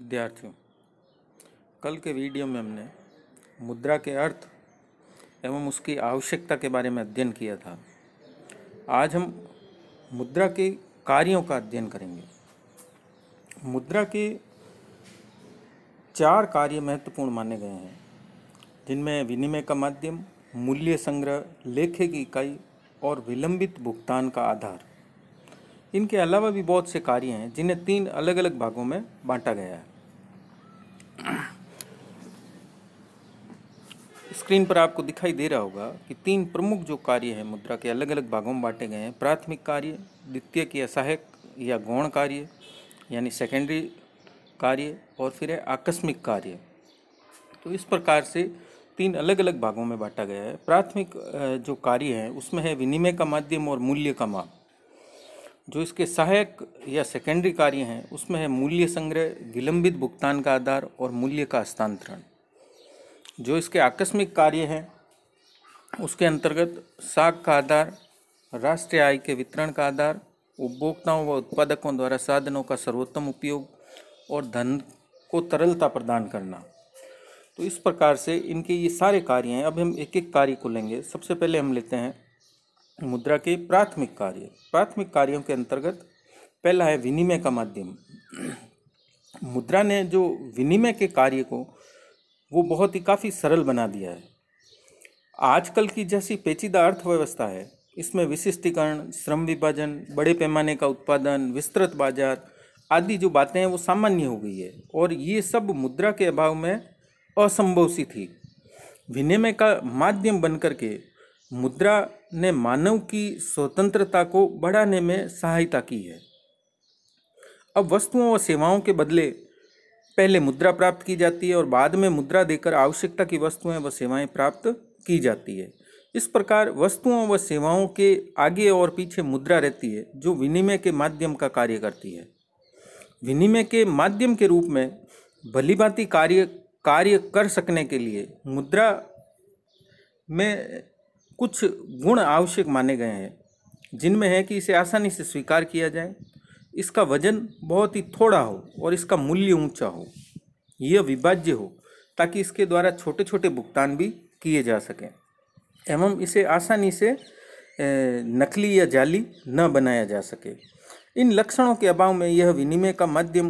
विद्यार्थियों कल के वीडियो में हमने मुद्रा के अर्थ एवं उसकी आवश्यकता के बारे में अध्ययन किया था आज हम मुद्रा के कार्यों का अध्ययन करेंगे मुद्रा के चार कार्य महत्वपूर्ण माने गए हैं जिनमें विनिमय का माध्यम मूल्य संग्रह लेखे की इकाई और विलंबित भुगतान का आधार इनके अलावा भी बहुत से कार्य हैं जिन्हें तीन अलग अलग भागों में बांटा गया है स्क्रीन पर आपको दिखाई दे रहा होगा कि तीन प्रमुख जो कार्य हैं मुद्रा के अलग अलग भागों में बांटे गए हैं प्राथमिक कार्य द्वितीय की असहायक या गौण कार्य यानी सेकेंडरी कार्य और फिर है आकस्मिक कार्य तो इस प्रकार से तीन अलग अलग भागों में बांटा गया है प्राथमिक जो कार्य है उसमें है विनिमय का माध्यम और मूल्य का माप जो इसके सहायक या सेकेंडरी कार्य हैं उसमें है मूल्य संग्रह विलंबित भुगतान का आधार और मूल्य का हस्तांतरण जो इसके आकस्मिक कार्य हैं उसके अंतर्गत साख का आधार राष्ट्रीय आय के वितरण का आधार उपभोक्ताओं व उत्पादकों द्वारा साधनों का सर्वोत्तम उपयोग और धन को तरलता प्रदान करना तो इस प्रकार से इनके ये सारे कार्य हैं अब हम एक एक कार्य को लेंगे सबसे पहले हम लेते हैं मुद्रा के प्राथमिक कार्य प्राथमिक कार्यों के अंतर्गत पहला है विनिमय का माध्यम मुद्रा ने जो विनिमय के कार्य को वो बहुत ही काफ़ी सरल बना दिया है आजकल की जैसी पेचीदा अर्थव्यवस्था है इसमें विशिष्टीकरण श्रम विभाजन बड़े पैमाने का उत्पादन विस्तृत बाजार आदि जो बातें हैं वो सामान्य हो गई है और ये सब मुद्रा के अभाव में असंभव सी थी विनिमय का माध्यम बनकर के मुद्रा ने मानव की स्वतंत्रता को बढ़ाने में सहायता की है अब वस्तुओं और सेवाओं के बदले पहले मुद्रा प्राप्त की जाती है और बाद में मुद्रा देकर आवश्यकता की वस्तुएं व सेवाएं प्राप्त की जाती है इस प्रकार वस्तुओं व सेवाओं के आगे और पीछे मुद्रा रहती है जो विनिमय के माध्यम का कार्य करती है विनिमय के माध्यम के रूप में भलीभांति कार्य कार्य कर सकने के लिए मुद्रा में कुछ गुण आवश्यक माने गए हैं जिनमें है कि इसे आसानी से स्वीकार किया जाए इसका वजन बहुत ही थोड़ा हो और इसका मूल्य ऊंचा हो यह विभाज्य हो ताकि इसके द्वारा छोटे छोटे भुगतान भी किए जा सकें एवं इसे आसानी से नकली या जाली न बनाया जा सके इन लक्षणों के अभाव में यह विनिमय का माध्यम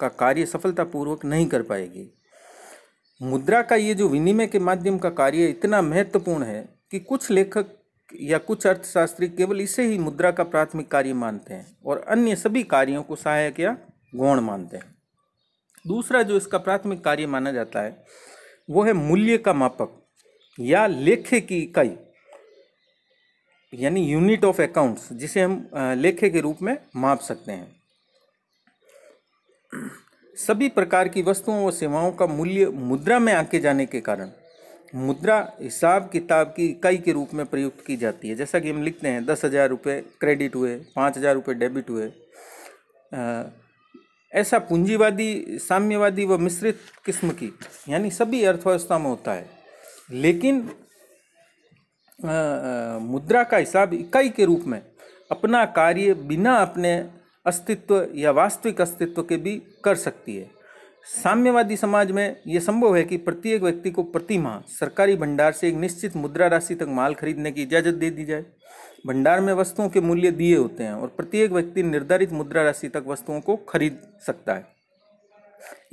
का कार्य सफलतापूर्वक नहीं कर पाएगी मुद्रा का ये जो विनिमय के माध्यम का कार्य इतना महत्वपूर्ण है कि कुछ लेखक या कुछ अर्थशास्त्री केवल इसे ही मुद्रा का प्राथमिक कार्य मानते हैं और अन्य सभी कार्यों को सहायक या गौण मानते हैं दूसरा जो इसका प्राथमिक कार्य माना जाता है वो है मूल्य का मापक या लेखे की इकाई यानी यूनिट ऑफ अकाउंट्स जिसे हम लेखे के रूप में माप सकते हैं सभी प्रकार की वस्तुओं और सेवाओं का मूल्य मुद्रा में आके जाने के कारण मुद्रा हिसाब किताब की इकाई के रूप में प्रयुक्त की जाती है जैसा कि हम लिखते हैं दस हज़ार रुपये क्रेडिट हुए पाँच हज़ार रुपये डेबिट हुए ऐसा पूंजीवादी साम्यवादी व मिश्रित किस्म की यानी सभी अर्थव्यवस्था में होता है लेकिन आ, मुद्रा का हिसाब इकाई के रूप में अपना कार्य बिना अपने अस्तित्व या वास्तविक अस्तित्व के भी कर सकती है साम्यवादी समाज में ये संभव है कि प्रत्येक व्यक्ति को प्रति माह सरकारी भंडार से एक निश्चित मुद्रा राशि तक माल खरीदने की इजाज़त दे दी जाए भंडार में वस्तुओं के मूल्य दिए होते हैं और प्रत्येक व्यक्ति निर्धारित मुद्रा राशि तक वस्तुओं को खरीद सकता है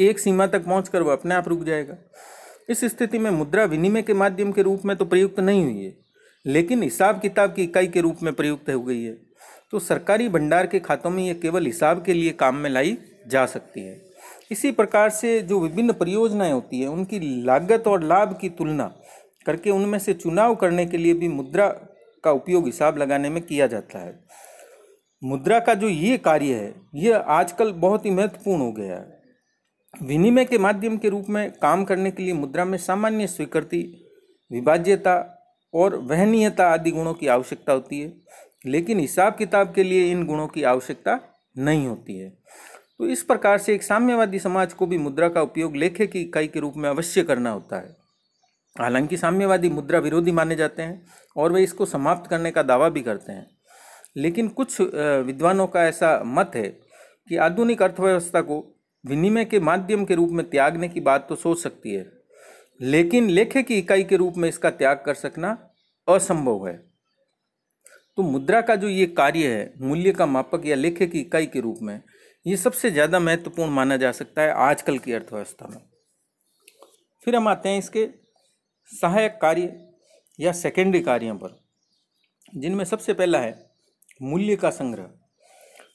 एक सीमा तक पहुँच वह अपने आप रुक जाएगा इस स्थिति में मुद्रा विनिमय के माध्यम के रूप में तो प्रयुक्त नहीं हुई है लेकिन हिसाब किताब की इकाई के रूप में प्रयुक्त हो गई है तो सरकारी भंडार के खातों में यह केवल हिसाब के लिए काम में लाई जा सकती है इसी प्रकार से जो विभिन्न परियोजनाएं होती है उनकी लागत और लाभ की तुलना करके उनमें से चुनाव करने के लिए भी मुद्रा का उपयोग हिसाब लगाने में किया जाता है मुद्रा का जो ये कार्य है यह आजकल बहुत ही महत्वपूर्ण हो गया है विनिमय के माध्यम के रूप में काम करने के लिए मुद्रा में सामान्य स्वीकृति विभाज्यता और वहनीयता आदि गुणों की आवश्यकता होती है लेकिन हिसाब किताब के लिए इन गुणों की आवश्यकता नहीं होती है तो इस प्रकार से एक साम्यवादी समाज को भी मुद्रा का उपयोग लेखे की इकाई के रूप में अवश्य करना होता है हालांकि साम्यवादी मुद्रा विरोधी माने जाते हैं और वे इसको समाप्त करने का दावा भी करते हैं लेकिन कुछ विद्वानों का ऐसा मत है कि आधुनिक अर्थव्यवस्था को विनिमय के माध्यम के रूप में त्यागने की बात तो सोच सकती है लेकिन लेखे की इकाई के रूप में इसका त्याग कर सकना असंभव है तो मुद्रा का जो ये कार्य है मूल्य का मापक या लेखे की इकाई के रूप में ये सबसे ज़्यादा महत्वपूर्ण माना जा सकता है आजकल की अर्थव्यवस्था में फिर हम आते हैं इसके सहायक कार्य या सेकेंडरी कार्यों पर जिनमें सबसे पहला है मूल्य का संग्रह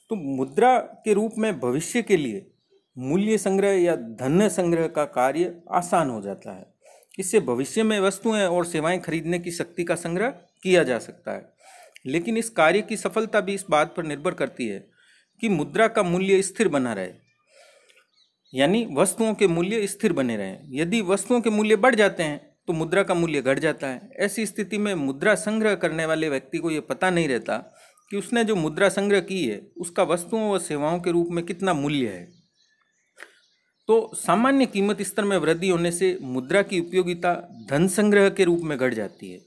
तो मुद्रा के रूप में भविष्य के लिए मूल्य संग्रह या धन संग्रह का कार्य आसान हो जाता है इससे भविष्य में वस्तुएं और सेवाएं खरीदने की शक्ति का संग्रह किया जा सकता है लेकिन इस कार्य की सफलता भी इस बात पर निर्भर करती है कि मुद्रा का मूल्य स्थिर बना रहे यानी वस्तुओं के मूल्य स्थिर बने रहें यदि वस्तुओं के मूल्य बढ़ जाते हैं तो मुद्रा का मूल्य घट जाता है ऐसी स्थिति में मुद्रा संग्रह करने वाले व्यक्ति को ये पता नहीं रहता कि उसने जो मुद्रा संग्रह की है उसका वस्तुओं व सेवाओं के रूप में कितना मूल्य है तो सामान्य कीमत स्तर में वृद्धि होने से मुद्रा की उपयोगिता धन संग्रह के रूप में घट जाती है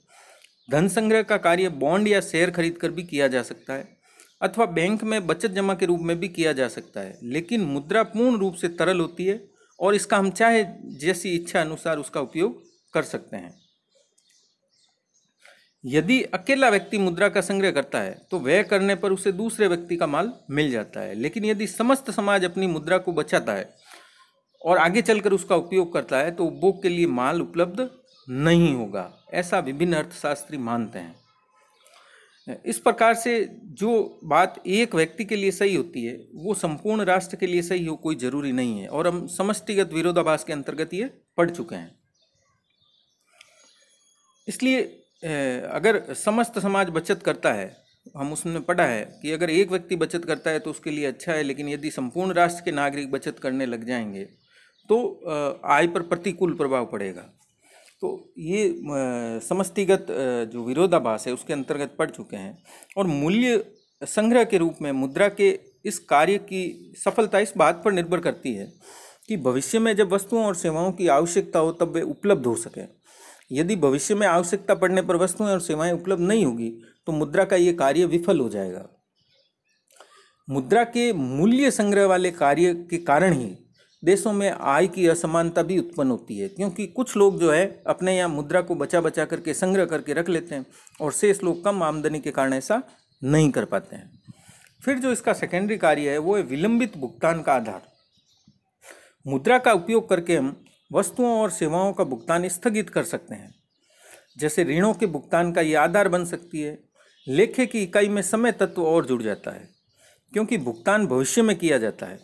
धन संग्रह का कार्य बॉन्ड या शेयर खरीद कर भी किया जा सकता है अथवा बैंक में बचत जमा के रूप में भी किया जा सकता है लेकिन मुद्रा पूर्ण रूप से तरल होती है और इसका हम चाहे जैसी इच्छा अनुसार उसका उपयोग कर सकते हैं यदि अकेला व्यक्ति मुद्रा का संग्रह करता है तो व्यय करने पर उसे दूसरे व्यक्ति का माल मिल जाता है लेकिन यदि समस्त समाज अपनी मुद्रा को बचाता है और आगे चलकर उसका उपयोग करता है तो उपभोग के लिए माल उपलब्ध नहीं होगा ऐसा विभिन्न अर्थशास्त्री मानते हैं इस प्रकार से जो बात एक व्यक्ति के लिए सही होती है वो संपूर्ण राष्ट्र के लिए सही हो कोई जरूरी नहीं है और हम समष्टिगत विरोधाभास के अंतर्गत ये पढ़ चुके हैं इसलिए अगर समस्त समाज बचत करता है हम उसमें पढ़ा है कि अगर एक व्यक्ति बचत करता है तो उसके लिए अच्छा है लेकिन यदि संपूर्ण राष्ट्र के नागरिक बचत करने लग जाएंगे तो आय पर प्रतिकूल प्रभाव पड़ेगा तो ये समस्तिगत जो विरोधाभास है उसके अंतर्गत पड़ चुके हैं और मूल्य संग्रह के रूप में मुद्रा के इस कार्य की सफलता इस बात पर निर्भर करती है कि भविष्य में जब वस्तुओं और सेवाओं की आवश्यकता हो तब वे उपलब्ध हो सके यदि भविष्य में आवश्यकता पड़ने पर वस्तुएं और सेवाएं उपलब्ध नहीं होगी तो मुद्रा का ये कार्य विफल हो जाएगा मुद्रा के मूल्य संग्रह वाले कार्य के कारण ही देशों में आय की असमानता भी उत्पन्न होती है क्योंकि कुछ लोग जो है अपने यहाँ मुद्रा को बचा बचा करके संग्रह करके रख लेते हैं और शेष लोग कम आमदनी के कारण ऐसा नहीं कर पाते हैं फिर जो इसका सेकेंडरी कार्य है वो है विलंबित भुगतान का आधार मुद्रा का उपयोग करके हम वस्तुओं और सेवाओं का भुगतान स्थगित कर सकते हैं जैसे ऋणों के भुगतान का ये आधार बन सकती है लेखे की इकाई में समय तत्व और जुड़ जाता है क्योंकि भुगतान भविष्य में किया जाता है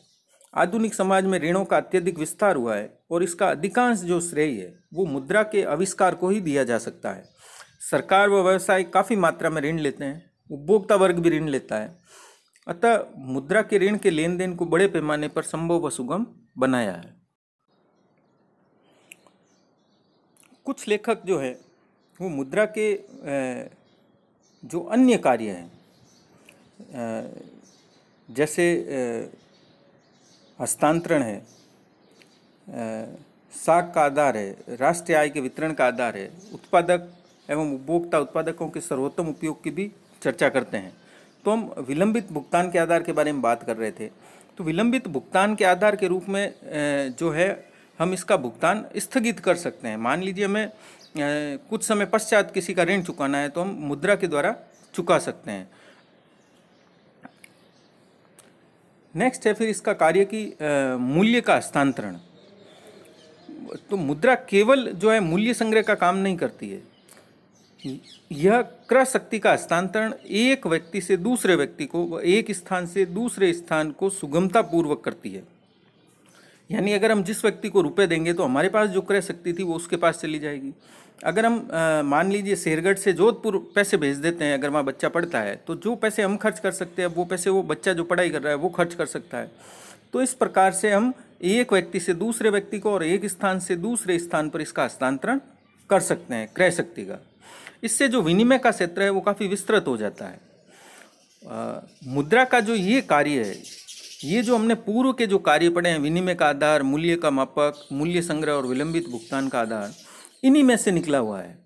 आधुनिक समाज में ऋणों का अत्यधिक विस्तार हुआ है और इसका अधिकांश जो श्रेय है वो मुद्रा के आविष्कार को ही दिया जा सकता है सरकार व व्यवसाय काफ़ी मात्रा में ऋण लेते हैं उपभोक्ता वर्ग भी ऋण लेता है अतः मुद्रा के ऋण के लेन देन को बड़े पैमाने पर संभव व सुगम बनाया है कुछ लेखक जो है वो मुद्रा के जो अन्य कार्य हैं जैसे हस्तांतरण है साख का आधार है राष्ट्रीय आय के वितरण का आधार है उत्पादक एवं उपभोक्ता उत्पादकों के सर्वोत्तम उपयोग की भी चर्चा करते हैं तो हम विलंबित भुगतान के आधार के बारे में बात कर रहे थे तो विलंबित भुगतान के आधार के रूप में जो है हम इसका भुगतान स्थगित कर सकते हैं मान लीजिए हमें कुछ समय पश्चात किसी का ऋण चुकाना है तो हम मुद्रा के द्वारा चुका सकते हैं नेक्स्ट है फिर इसका कार्य की मूल्य का हस्तांतरण तो मुद्रा केवल जो है मूल्य संग्रह का काम नहीं करती है यह क्रय शक्ति का हस्तांतरण एक व्यक्ति से दूसरे व्यक्ति को एक स्थान से दूसरे स्थान को सुगमता पूर्वक करती है यानी अगर हम जिस व्यक्ति को रुपए देंगे तो हमारे पास जो क्रय शक्ति थी वो उसके पास चली जाएगी अगर हम आ, मान लीजिए शेरगढ़ से जोधपुर पैसे भेज देते हैं अगर वहाँ बच्चा पढ़ता है तो जो पैसे हम खर्च कर सकते हैं वो पैसे वो बच्चा जो पढ़ाई कर रहा है वो खर्च कर सकता है तो इस प्रकार से हम एक व्यक्ति से दूसरे व्यक्ति को और एक स्थान से दूसरे स्थान पर इसका हस्तांतरण कर सकते हैं क्रय शक्ति का इससे जो विनिमय का क्षेत्र है वो काफ़ी विस्तृत हो जाता है आ, मुद्रा का जो ये कार्य है ये जो हमने पूर्व के जो कार्य पड़े हैं विनिमय का आधार मूल्य का मापक मूल्य संग्रह और विलंबित भुगतान का आधार इन्हीं में से निकला हुआ है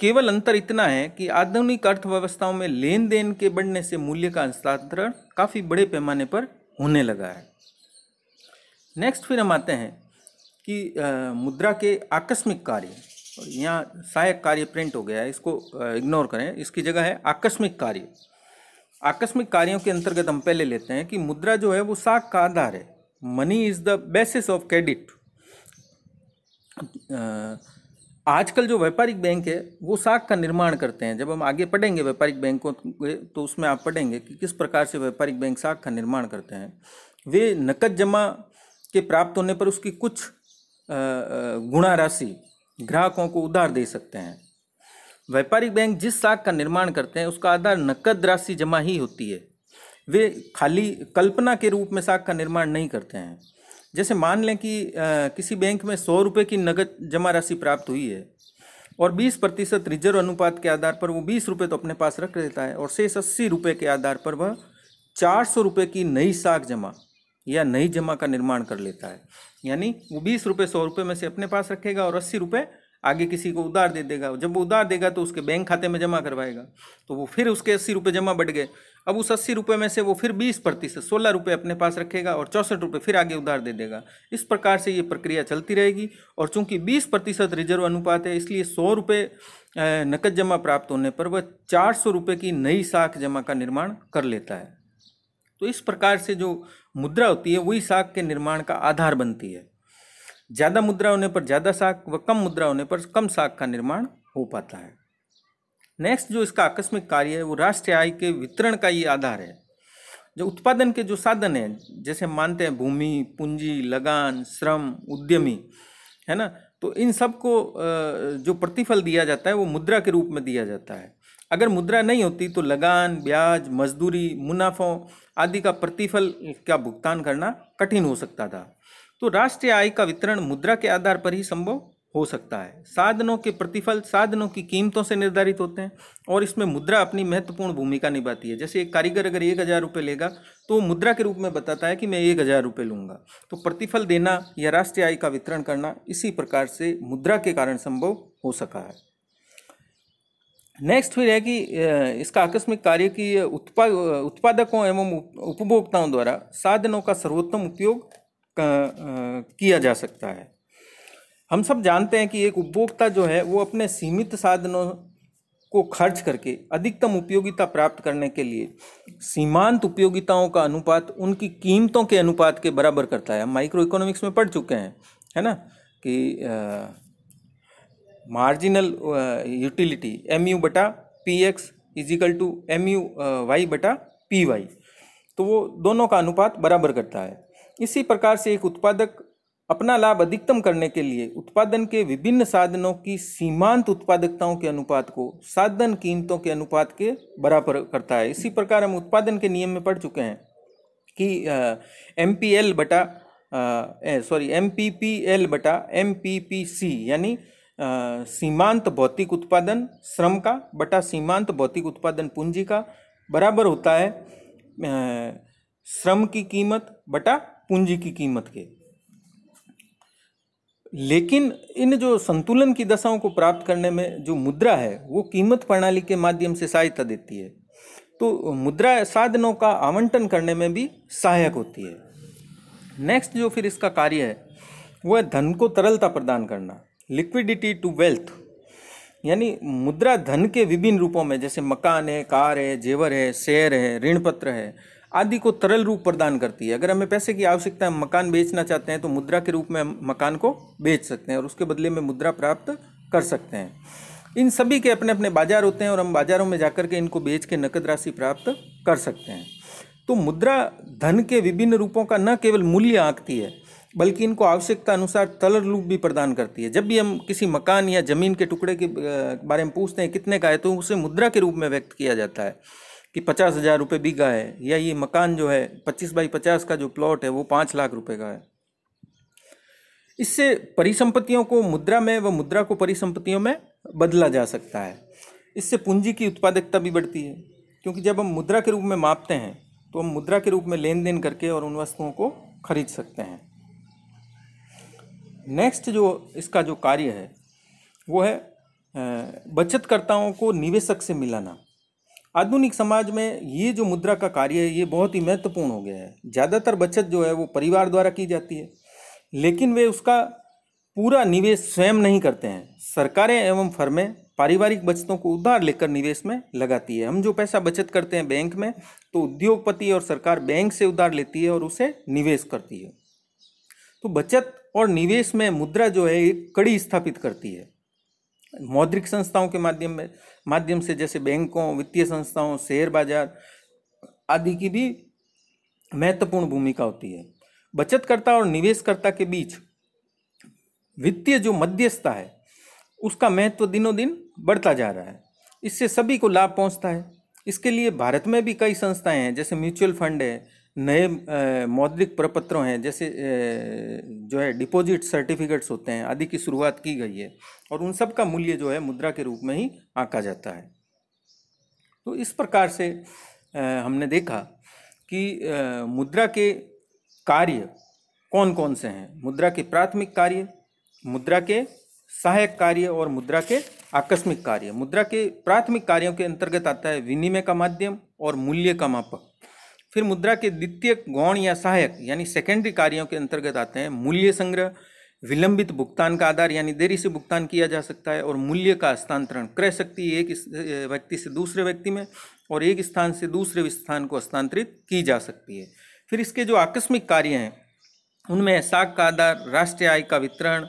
केवल अंतर इतना है कि आधुनिक अर्थव्यवस्थाओं में लेन देन के बढ़ने से मूल्य का हस्तांतरण काफ़ी बड़े पैमाने पर होने लगा है नेक्स्ट फिर हम आते हैं कि आ, मुद्रा के आकस्मिक कार्य और यहाँ सहायक कार्य प्रिंट हो गया है इसको इग्नोर करें इसकी जगह है आकस्मिक कार्य आकस्मिक कार्यों के अंतर्गत हम पहले लेते हैं कि मुद्रा जो है वो साख का आधार है money is the basis of credit आजकल जो व्यापारिक बैंक है वो साख का निर्माण करते हैं जब हम आगे पढ़ेंगे व्यापारिक बैंकों तो उसमें आप पढ़ेंगे कि किस प्रकार से व्यापारिक बैंक साख का निर्माण करते हैं वे नकद जमा के प्राप्त होने पर उसकी कुछ गुणा राशि ग्राहकों को उधार दे सकते हैं व्यापारिक बैंक जिस साख का निर्माण करते हैं उसका आधार नकद राशि जमा ही होती है वे खाली कल्पना के रूप में साख का निर्माण नहीं करते हैं जैसे मान लें कि आ, किसी बैंक में सौ रुपये की नगद जमा राशि प्राप्त हुई है और बीस प्रतिशत रिजर्व अनुपात के आधार पर वो बीस रुपये तो अपने पास रख देता है और शेष अस्सी रुपये के आधार पर वह चार सौ रुपये की नई साख जमा या नई जमा का निर्माण कर लेता है यानी वो बीस रुपये सौ रुपये में से अपने पास रखेगा और अस्सी रुपये आगे किसी को उधार दे देगा जब वो उधार देगा तो उसके बैंक खाते में जमा करवाएगा तो वो फिर उसके अस्सी रुपये जमा बढ़ गए अब उस अस्सी रुपये में से वो फिर बीस प्रतिशत सोलह रुपये अपने पास रखेगा और चौंसठ रुपये फिर आगे उधार दे देगा इस प्रकार से ये प्रक्रिया चलती रहेगी और चूंकि बीस प्रतिशत रिजर्व अनुपात है इसलिए सौ रुपये नकद जमा प्राप्त होने पर वह चार सौ रुपये की नई साख जमा का निर्माण कर लेता है तो इस प्रकार से जो मुद्रा होती है वही साख के निर्माण का आधार बनती है ज़्यादा मुद्रा होने पर ज़्यादा शाक व कम मुद्रा होने पर कम शाक का निर्माण हो पाता है नेक्स्ट जो इसका आकस्मिक कार्य है वो राष्ट्रीय आय के वितरण का ये आधार है जो उत्पादन के जो साधन हैं जैसे मानते हैं भूमि पूंजी लगान श्रम उद्यमी है ना तो इन सबको जो प्रतिफल दिया जाता है वो मुद्रा के रूप में दिया जाता है अगर मुद्रा नहीं होती तो लगान ब्याज मजदूरी मुनाफों आदि का प्रतिफल का भुगतान करना कठिन हो सकता था तो राष्ट्रीय आय का वितरण मुद्रा के आधार पर ही संभव हो सकता है साधनों के प्रतिफल साधनों की कीमतों से निर्धारित होते हैं और इसमें मुद्रा अपनी महत्वपूर्ण भूमिका निभाती है जैसे एक कारीगर अगर एक हज़ार रुपये लेगा तो मुद्रा के रूप में बताता है कि मैं एक हज़ार रुपये लूँगा तो प्रतिफल देना या राष्ट्रीय आय का वितरण करना इसी प्रकार से मुद्रा के कारण संभव हो सका है नेक्स्ट फिर है कि इसका आकस्मिक कार्य की उत्पा उत्पादकों एवं उपभोक्ताओं द्वारा साधनों का सर्वोत्तम उपयोग किया जा सकता है हम सब जानते हैं कि एक उपभोक्ता जो है वो अपने सीमित साधनों को खर्च करके अधिकतम उपयोगिता प्राप्त करने के लिए सीमांत उपयोगिताओं का अनुपात उनकी कीमतों के अनुपात के बराबर करता है हम माइक्रो इकोनॉमिक्स में पढ़ चुके हैं है ना कि मार्जिनल यूटिलिटी एम यू बटा P X is equal to M U Y बटा पी वाई तो वो दोनों का अनुपात बराबर करता है इसी प्रकार से एक उत्पादक अपना लाभ अधिकतम करने के लिए उत्पादन के विभिन्न साधनों की सीमांत उत्पादकताओं के अनुपात को साधन कीमतों के अनुपात के बराबर करता है इसी प्रकार हम उत्पादन के नियम में पढ़ चुके हैं कि एम पी एल बटा sorry M P P L बटा एम पी पी सी यानी सीमांत भौतिक उत्पादन श्रम का बटा सीमांत भौतिक उत्पादन पूंजी का बराबर होता है श्रम की कीमत बटा पूंजी की कीमत के लेकिन इन जो संतुलन की दशाओं को प्राप्त करने में जो मुद्रा है वो कीमत प्रणाली के माध्यम से सहायता देती है तो मुद्रा साधनों का आवंटन करने में भी सहायक होती है नेक्स्ट जो फिर इसका कार्य है वह धन को तरलता प्रदान करना लिक्विडिटी टू वेल्थ यानी मुद्रा धन के विभिन्न रूपों में जैसे मकान है कार है जेवर है शेयर है ऋण पत्र है आदि को तरल रूप प्रदान करती है अगर हमें पैसे की आवश्यकता है मकान बेचना चाहते हैं तो मुद्रा के रूप में हम मकान को बेच सकते हैं और उसके बदले में मुद्रा प्राप्त कर सकते हैं इन सभी के अपने अपने बाजार होते हैं और हम बाजारों में जाकर के इनको बेच के नकद राशि प्राप्त कर सकते हैं तो मुद्रा धन के विभिन्न रूपों का न केवल मूल्य आँखती है बल्कि इनको आवश्यकता अनुसार तरल रूप भी प्रदान करती है जब भी हम किसी मकान या जमीन के टुकड़े के बारे में पूछते हैं कितने का है तो उसे मुद्रा के रूप में व्यक्त किया जाता है कि पचास हज़ार रुपये बीघा है या ये मकान जो है पच्चीस बाई पचास का जो प्लॉट है वो पाँच लाख रुपये का है इससे परिसंपत्तियों को मुद्रा में व मुद्रा को परिसंपत्तियों में बदला जा सकता है इससे पूंजी की उत्पादकता भी बढ़ती है क्योंकि जब हम मुद्रा के रूप में मापते हैं तो हम मुद्रा के रूप में लेन देन करके और उन वस्तुओं को खरीद सकते हैं नेक्स्ट जो इसका जो कार्य है वो है बचतकर्ताओं को निवेशक से मिलाना आधुनिक समाज में ये जो मुद्रा का कार्य है ये बहुत ही महत्वपूर्ण हो गया है ज़्यादातर बचत जो है वो परिवार द्वारा की जाती है लेकिन वे उसका पूरा निवेश स्वयं नहीं करते हैं सरकारें एवं फर्में पारिवारिक बचतों को उधार लेकर निवेश में लगाती है हम जो पैसा बचत करते हैं बैंक में तो उद्योगपति और सरकार बैंक से उधार लेती है और उसे निवेश करती है तो बचत और निवेश में मुद्रा जो है एक कड़ी स्थापित करती है मौद्रिक संस्थाओं के माध्यम में माध्यम से जैसे बैंकों वित्तीय संस्थाओं शेयर बाजार आदि की भी महत्वपूर्ण भूमिका होती है बचतकर्ता और निवेशकर्ता के बीच वित्तीय जो मध्यस्थता है उसका महत्व दिनों दिन बढ़ता जा रहा है इससे सभी को लाभ पहुंचता है इसके लिए भारत में भी कई संस्थाएं हैं जैसे म्यूचुअल फंड है नए मौद्रिक प्रपत्रों हैं जैसे जो है डिपॉजिट सर्टिफिकेट्स होते हैं आदि की शुरुआत की गई है और उन सब का मूल्य जो है मुद्रा के रूप में ही आंका जाता है तो इस प्रकार से हमने देखा कि मुद्रा के कार्य कौन कौन से हैं मुद्रा के प्राथमिक कार्य मुद्रा के सहायक कार्य और मुद्रा के आकस्मिक कार्य मुद्रा के प्राथमिक कार्यों के अंतर्गत आता है विनिमय का माध्यम और मूल्य का मापक फिर मुद्रा के द्वितीय गौण या सहायक यानी सेकेंडरी कार्यों के अंतर्गत आते हैं मूल्य संग्रह विलंबित भुगतान का आधार यानी देरी से भुगतान किया जा सकता है और मूल्य का हस्तांतरण क्रय शक्ति एक व्यक्ति से दूसरे व्यक्ति में और एक स्थान से दूसरे स्थान को हस्तांतरित की जा सकती है फिर इसके जो आकस्मिक कार्य हैं उनमें साख का आधार राष्ट्रीय आय का वितरण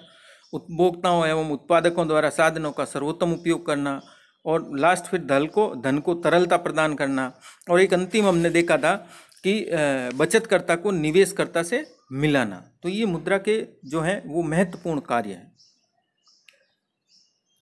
उपभोक्ताओं एवं उत्पादकों द्वारा साधनों का सर्वोत्तम उपयोग करना और लास्ट फिर धल को धन को तरलता प्रदान करना और एक अंतिम हमने देखा था कि बचतकर्ता को निवेशकर्ता से मिलाना तो ये मुद्रा के जो हैं वो महत्वपूर्ण कार्य हैं